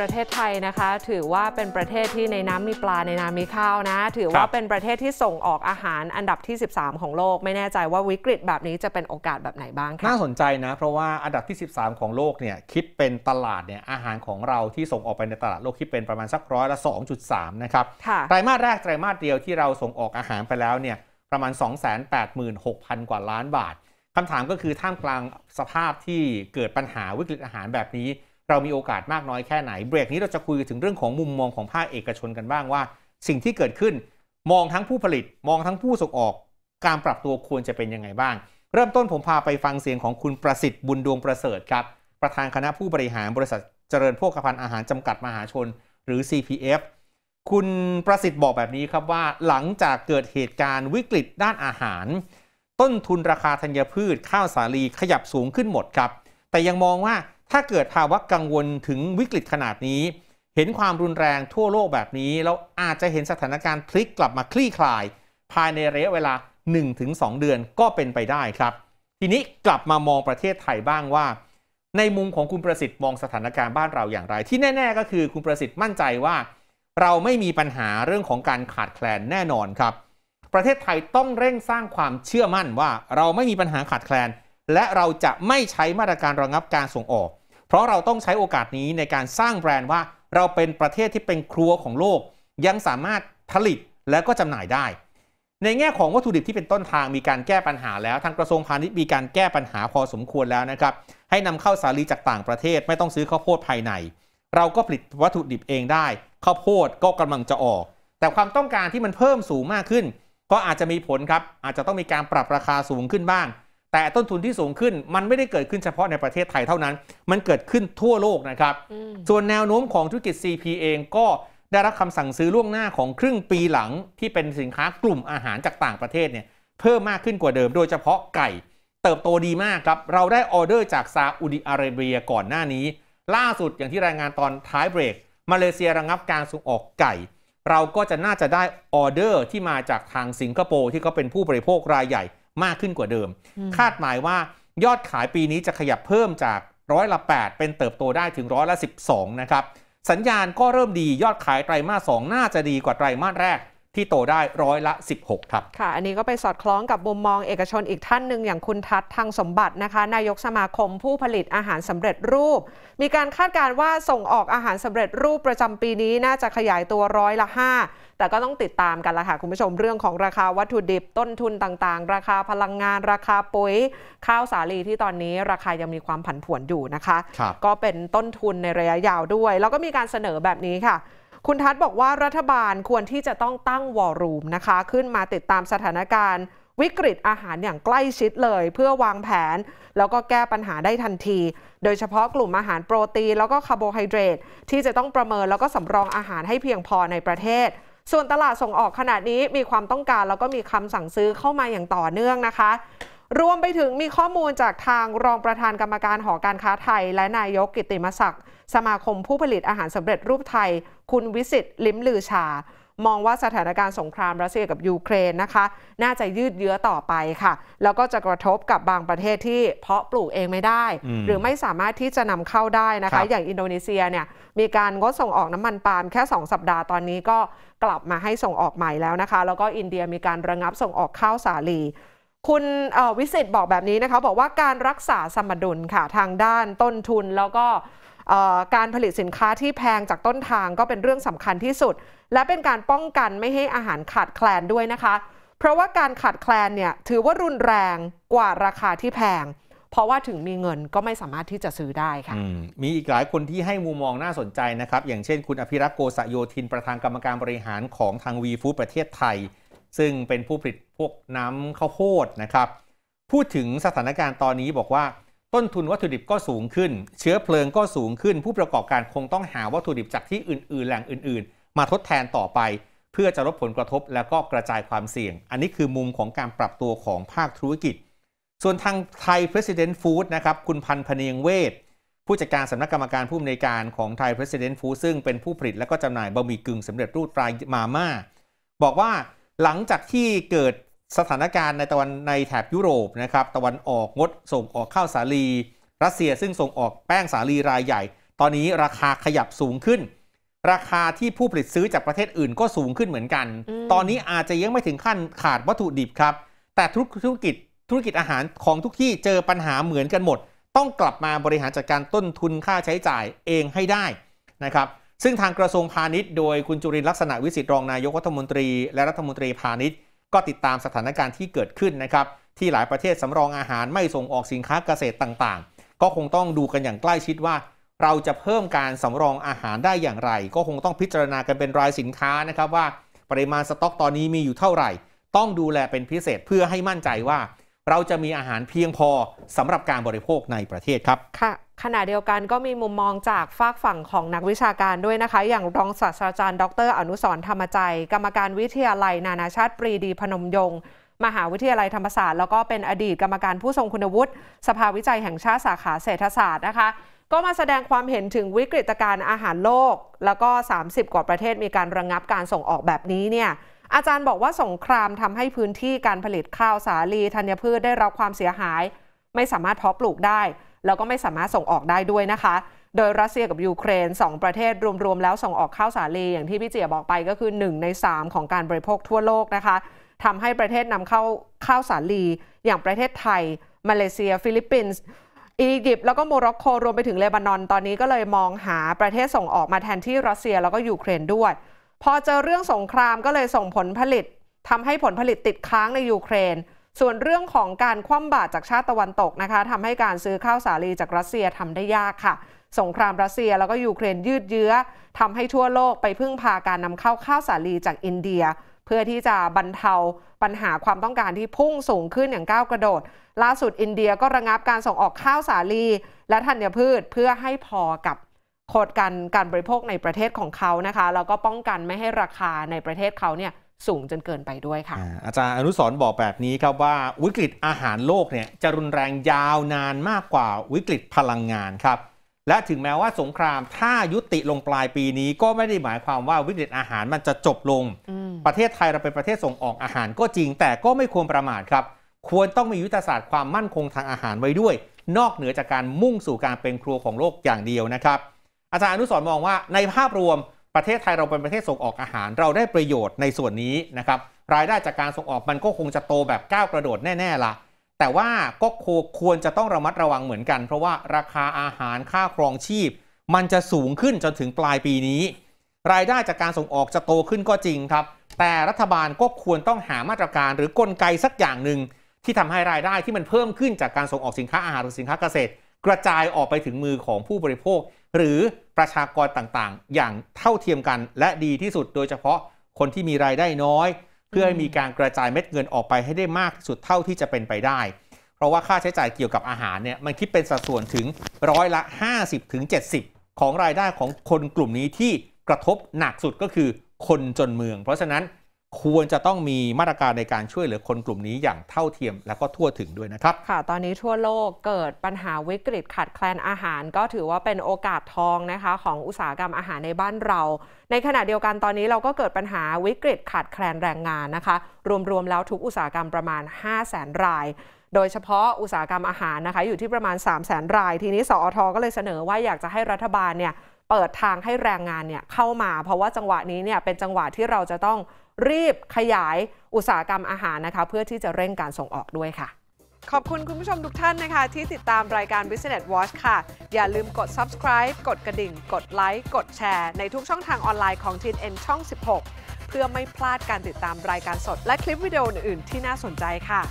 ประเทศไทยนะคะถือว่าเป็นประเทศที่ในน้ำมีปลาในน้ำมีข้าวนะ ถือว่าเป็นประเทศที่ส่งออกอาหารอันดับที่ 13 ของโลก ไม่แน่ใจว่าวิกฤตแบบนี้จะเป็นโอกาสแบบไหนบ้างคะน่าสนใจนะ เพราะว่าอันดับที่ 13 ของโลกเนี่ยคิดเป็นตลาดเนี่ยอาหารของเราที่ส่งออกไปในตลาดโลกคิดเป็นประมาณสักร้อยละ2.3นะครับไตรมาสแรกไตรมาสเดียวที่เราส่งออกอาหารไปแล้วเนี่ยประมาณ 286,000 กว่าล้านบาทคำถามก็คือท่ามกลางสภาพที่เกิดปัญหาวิกฤตอาหารแบบนี้เรามีโอกาสมากน้อยแค่ไหน เบรกนี้เราจะคุยถึงเรื่องของมุมมองของภาคเอกชนกันบ้างว่า สิ่งที่เกิดขึ้น มองทั้งผู้ผลิตมองทั้งผู้ส่งออก การปรับตัวควรจะเป็นยังไงบ้าง เริ่มต้นผมพาไปฟังเสียงของคุณประสิทธิ์บุญดวงประเสริฐครับประธานคณะผู้บริหารบริษัทเจริญพภคภัณฑ์อาหารจำกัดมหาชนหรือ CPF คุณประสิทธิ์บอกแบบนี้ครับว่าหลังจากเกิดเหตุการณ์วิกฤตด้านอาหาร ต้นทุนราคาธัญญพืชข้าวสาลีขยับสูงขึ้นหมดครับ แต่ยังมองว่าถ้าเกิดภาวะกังวลถึงวิกฤตขนาดนี้ เห็นความรุนแรงทั่วโลกแบบนี้ แล้วอาจจะเห็นสถานการณ์พลิกกลับมาคลี่คลาย ภายในระยะเวลา1-2 เดือนก็เป็นไปได้ครับ ทีนี้กลับมามองประเทศไทยบ้างว่า ในมุมของคุณประสิทธิ์มองสถานการณ์บ้านเราอย่างไร ที่แน่ๆก็คือคุณประสิทธิ์มั่นใจว่า เราไม่มีปัญหาเรื่องของการขาดแคลนแน่นอนครับ ประเทศไทยต้องเร่งสร้างความเชื่อมั่นว่าเราไม่มีปัญหาขาดแคลนและเราจะไม่ใช้มาตรการระงับการส่งออก เพราะเราต้องใช้โอกาสนี้ในการสร้างแบรนด์ว่าเราเป็นประเทศที่เป็นครัวของโลก ยังสามารถผลิตและก็จำหน่ายได้ ในแง่ของวัตถุดิบที่เป็นต้นทางมีการแก้ปัญหาแล้ว ทางกระทรวงพาณิชย์มีการแก้ปัญหาพอสมควรแล้วนะครับให้นำเข้าสาลีจากต่างประเทศไม่ต้องซื้อข้าวโพดภายใน เราก็ผลิตวัตถุดิบเองได้ข้าวโพดก็กำลังจะออก แต่ความต้องการที่มันเพิ่มสูงมากขึ้น ก็อาจจะมีผลครับอาจจะต้องมีการปรับราคาสูงขึ้นบ้างแต่ต้นทุนที่สูงขึ้นมันไม่ได้เกิดขึ้นเฉพาะในประเทศไทยเท่านั้น มันเกิดขึ้นทั่วโลกนะครับ ส่วนแนวโน้มของธุรกิจ CP เองก็ได้รับคำสั่งซื้อล่วงหน้าของครึ่งปีหลังที่เป็นสินค้ากลุ่มอาหารจากต่างประเทศเนี่ยเพิ่มมากขึ้นกว่าเดิมโดยเฉพาะไก่ เติบโตดีมากครับ เราได้ออเดอร์จากซาอุดิอาระเบียก่อนหน้านี้ ล่าสุดอย่างที่รายงานตอนท้ายเบรก มาเลเซียระงับการส่งออกไก่ เราก็จะน่าจะได้ออเดอร์ที่มาจากทางสิงคโปร์ที่เขาเป็นผู้บริโภครายใหญ่มากขึ้นกว่าเดิม คาดหมายว่ายอดขายปีนี้จะขยับเพิ่มจากร้อยละ 8 เป็นเติบโตได้ถึงร้อยละ 12 นะครับ สัญญาณก็เริ่มดียอดขายไตรมาส2น่าจะดีกว่าไตรมาสแรกที่โตได้ร้อยละ 16 ครับ ค่ะ อันนี้ก็ไปสอดคล้องกับมุมมองเอกชนอีกท่านหนึ่งอย่างคุณทัศทางสมบัตินะคะ นายกสมาคมผู้ผลิตอาหารสำเร็จรูป มีการคาดการณ์ว่าส่งออกอาหารสำเร็จรูปประจำปีนี้น่าจะขยายตัวร้อยละ 5 แต่ก็ต้องติดตามกันละค่ะคุณผู้ชมเรื่องของราคาวัตถุดิบต้นทุนต่างๆ ราคาพลังงาน ราคาปุ๋ยข้าวสาลีที่ตอนนี้ราคายังมีความผันผวนอยู่นะคะคก็เป็นต้นทุนในระยะยาวด้วย แล้วก็มีการเสนอแบบนี้ค่ะคุณทัศน์บอกว่ารัฐบาลควรที่จะต้องตั้งวอลรูมนะคะขึ้นมาติดตามสถานการณ์ วิกฤตอาหารอย่างใกล้ชิดเลยเพื่อวางแผน แล้วก็แก้ปัญหาได้ทันที โดยเฉพาะกลุ่มอาหารโปรตีนแล้วก็คาร์โบไฮเดรตที่จะต้องประเมินแล้วก็สำรองอาหารให้เพียงพอในประเทศ ส่วนตลาดส่งออกขนาดนี้มีความต้องการแล้วก็มีคำสั่งซื้อเข้ามาอย่างต่อเนื่องนะคะรวมไปถึงมีข้อมูลจากทางรองประธานกรรมการหอการค้าไทย และนายกกิติมศักดิ์สมาคมผู้ผลิตอาหารสำเร็จรูปไทย คุณวิสิตลิ้มลือชา มองว่าสถานการณ์สงครามรัสเซียกับยูเครนนะคะ น่าจะยืดเยื้อต่อไปค่ะ แล้วก็จะกระทบกับบางประเทศที่เพาะปลูกเองไม่ได้ หรือไม่สามารถที่จะนำเข้าได้นะคะคอย่างอินโดนีเซียเนี่ยมีการงดส่งออกน้ำมันปาล์มแค่ 2 สัปดาห์ตอนนี้ก็กลับมาให้ส่งออกใหม่แล้วนะคะแล้วก็อินเดียมีการระงับส่งออกข้าวสาลีคุณวิสิตบอกแบบนี้นะคะบอกว่าการรักษาสมดุลค่ะ ทางด้านต้นทุนแล้วก็การผลิตสินค้าที่แพงจากต้นทางก็เป็นเรื่องสำคัญที่สุด และเป็นการป้องกันไม่ให้อาหารขาดแคลนด้วยนะคะเพราะว่าการขาดแคลนเนี่ยถือว่ารุนแรงกว่าราคาที่แพง เพราะว่าถึงมีเงินก็ไม่สามารถที่จะซื้อได้ค่ะมมีอีกหลายคนที่ให้มุมมองน่าสนใจนะครับ อย่างเช่นคุณอภิรักษ์โกสโยธิน ประธานกรรมการบริหารของทางวีฟู้ดประเทศไทยซึ่งเป็นผู้ผลิตพวกน้ำข้าวโพดนะครับ พูดถึงสถานการณ์ตอนนี้บอกว่า ต้นทุนวัตถุดิบก็สูงขึ้น เชื้อเพลิงก็สูงขึ้นผู้ประกอบการคงต้องหาวัตถุดิบจากที่อื่น ๆแหล่งอื่นๆ มาทดแทนต่อไป เพื่อจะลดผลกระทบแล้วก็กระจายความเสี่ยง อันนี้คือมุมของการปรับตัวของภาคธุรกิจ ส่วนทางไทย President Food นะครับคุณพันพเนียงเวทผู้จัดการสำนักกรรมการผู้อำนวยการของไทย President Food ซึ่งเป็นผู้ผลิตและก็จำหน่ายบะหมี่กึ่งสำเร็จรูปรายมาม่าบอกว่าหลังจากที่เกิดสถานการณ์ ในตะวันในแถบยุโรปนะครับตะวันออกงด ส่งออกข้าวสาลีรัสเซียซึ่งส่งออกแป้งสาลีรายใหญ่ ตอนนี้ราคาขยับสูงขึ้น ราคาที่ผู้ผลิตซื้อจากประเทศอื่นก็สูงขึ้นเหมือนกัน ตอนนี้อาจจะยังไม่ถึงขั้นขาดวัตถุดิบครับแต่ธุรกิจธุรกิจอาหารของทุกที่เจอปัญหาเหมือนกันหมด ต้องกลับมาบริหารจัดการต้นทุนค่าใช้จ่ายเองให้ได้นะครับซึ่งทางกระทรวงพาณิชย์โดยคุณจุรินลักษณะวิสิตรองนายกรัฐมนตรีและรัฐมนตรีพาณิชย์ก็ติดตามสถานการณ์ที่เกิดขึ้นนะครับ ที่หลายประเทศสำรองอาหารไม่ส่งออกสินค้าเกษตรต่างๆ ก็คงต้องดูกันอย่างใกล้ชิดว่าเราจะเพิ่มการสำรองอาหารได้อย่างไร ก็คงต้องพิจารณากันเป็นรายสินค้านะครับว่าปริมาณสต็อกตอนนี้มีอยู่เท่าไหร่ ต้องดูแลเป็นพิเศษเพื่อให้มั่นใจว่าเราจะมีอาหารเพียงพอสำหรับการบริโภคในประเทศครับค่ะ ขณะเดียวกันก็มีมุมมองจากฝากฝั่งของนักวิชาการด้วยนะคะ อย่างรองศาสตราจารย์ดร อนุสรธรรมใจกรรมการวิทยาลัย นานาชาติปรีดีพนมยงมหาวิทยาลัยธรรมศาสตร์แล้วก็เป็นอดีตกรรมการผู้ทรงคุณวุฒิ สภาวิจัยแห่งชาติสาขาเศรษฐศาสตร์นะคะ ก็มาแสดงความเห็นถึงวิกฤตการณ์อาหารโลก แล้วก็ 30กว่าประเทศมีการระงงับการส่งออกแบบนี้เนี่ยอาจารย์บอกว่าสงครามทำให้พื้นที่การผลิตข้าวสาลีธัญพืชได้รับความเสียหาย ไม่สามารถเพาะปลูกได้ แล้วก็ไม่สามารถส่งออกได้ด้วยนะคะ โดยรัสเซียกับยูเครน 2 ประเทศรวมๆแล้วส่งออกข้าวสาลีอย่างที่พี่เจียบอกไปก็คือ 1 ใน 3 ของการบริโภคทั่วโลกนะคะทำให้ประเทศนำเข้าข้าวสาลี อย่างประเทศไทยมาเลเซีย ฟิลิปปินส์อียิปต์แล้วก็โมร็อกโกรวมไปถึงเลบานอนตอนนี้ก็เลยมองหาประเทศส่งออกมาแทนที่รัสเซียแล้วก็ยูเครนด้วยพอเจอเรื่องสงครามก็เลยส่งผลผลิต ทำให้ผลผลิตติดค้างในยูเครน ส่วนเรื่องของการคว่ำบาตรจากชาติตะวันตกนะคะทำให้การซื้อข้าวสาลีจากรัสเซียทำได้ยากค่ะ สงครามรัสเซียแล้วก็ยูเครนยืดเยื้อ ทำให้ทั่วโลกไปพึ่งพาการนำเข้าข้าวสาลีจากอินเดีย เพื่อที่จะบรรเทาปัญหาความต้องการที่พุ่งสูงขึ้นอย่างก้าวกระโดด ล่าสุดอินเดียก็ระงับการส่งออกข้าวสาลีและธัญพืชเพื่อให้พอกับคดกันการบริโภคในประเทศของเขานะคะแล้วก็ป้องกันไม่ให้ราคาในประเทศเขาเนี่ยสูงจนเกินไปด้วยค่ะอาจารย์อนุสรบอกแบบนี้ครับว่าวิกฤตอาหารโลกเนี่ยจะรุนแรงยาวนานมากกว่าวิกฤตพลังงานครับและถึงแม้ว่าสงครามถ้ายุติลงปลายปีนี้ก็ไม่ได้หมายความว่าวิกฤตอาหารมันจะจบลง ประเทศไทยเราเป็นประเทศส่งออกอาหารก็จริง แต่ก็ไม่ควรประมาทครับ ควรต้องมียุทธศาสตร์ความมั่นคงทางอาหารไว้ด้วย นอกเหนือจากการมุ่งสู่การเป็นครัวของโลกอย่างเดียวนะครับอาจารย์อนุสรมองว่าในภาพรวมประเทศไทยเราเป็นประเทศส่งออกอาหารเราได้ประโยชน์ในส่วนนี้นะครับรายได้จากการส่งออกมันก็คงจะโตแบบก้าวกระโดดแน่ๆละแต่ว่าก็ควรจะต้องระมัดระวังเหมือนกัน เพราะว่าราคาอาหารค่าครองชีพ มันจะสูงขึ้นจนถึงปลายปีนี้ รายได้จากการส่งออกจะโตขึ้นก็จริงครับ แต่รัฐบาลก็ควรต้องหามาตรการหรือกลไกสักอย่างหนึ่งที่ทำให้รายได้ที่มันเพิ่มขึ้น จากการส่งออกสินค้าอาหารหรือสินค้าเกษตร กระจายออกไปถึงมือของผู้บริโภคหรือประชากรต่างๆ อย่างเท่าเทียมกันและดีที่สุด โดยเฉพาะคนที่มีรายได้น้อย เพื่อให้มีการกระจายเม็ดเงินออกไปให้ได้มากที่สุดเท่าที่จะเป็นไปได้ เพราะว่าค่าใช้จ่ายเกี่ยวกับอาหารเนี่ยมันคิดเป็นสัดส่วนถึงร้อยละ 50-70ถึงของรายได้ของคนกลุ่มนี้ที่กระทบหนักสุดก็คือคนจนเมือง เพราะฉะนั้นควรจะต้องมีมาตรการในการช่วยเหลือคนกลุ่มนี้อย่างเท่าเทียมและก็ทั่วถึงด้วยนะครับ ค่ะตอนนี้ทั่วโลกเกิดปัญหาวิกฤตขาดแคลนอาหาร ก็ถือว่าเป็นโอกาสทองนะคะของอุตสาหกรรมอาหารในบ้านเรา ในขณะเดียวกันตอนนี้เราก็เกิดปัญหาวิกฤตขาดแคลนแรงงานนะคะรวมๆแล้วทุก อุตสาหกรรมประมาณ 5 0 0แสนราย โดยเฉพาะอุตสาหกรรมอาหารนะคะอยู่ที่ประมาณ3 0 0แสนราย ทีนี้สอทก็เลยเสนอว่าอยากจะให้รัฐบาลเนี่ยเปิดทางให้แรงงานเนี่ยเข้ามา เพราะว่าจังหวะนี้เนี่ยเป็นจังหวะที่เราจะต้องรีบขยายอุตสาหกรรมอาหารนะคะ เพื่อที่จะเร่งการส่งออกด้วยค่ะ ขอบคุณคุณผู้ชมทุกท่านนะคะ ที่ติดตามรายการ Business Watch ค่ะ อย่าลืมกด subscribe กดกระดิ่ง กดไลค์ กดแชร์ในทุกช่องทางออนไลน์ของทีเอ็นช่อง 16 เพื่อไม่พลาดการติดตามรายการสด และคลิปวิดีโออื่น ๆ ที่น่าสนใจค่ะ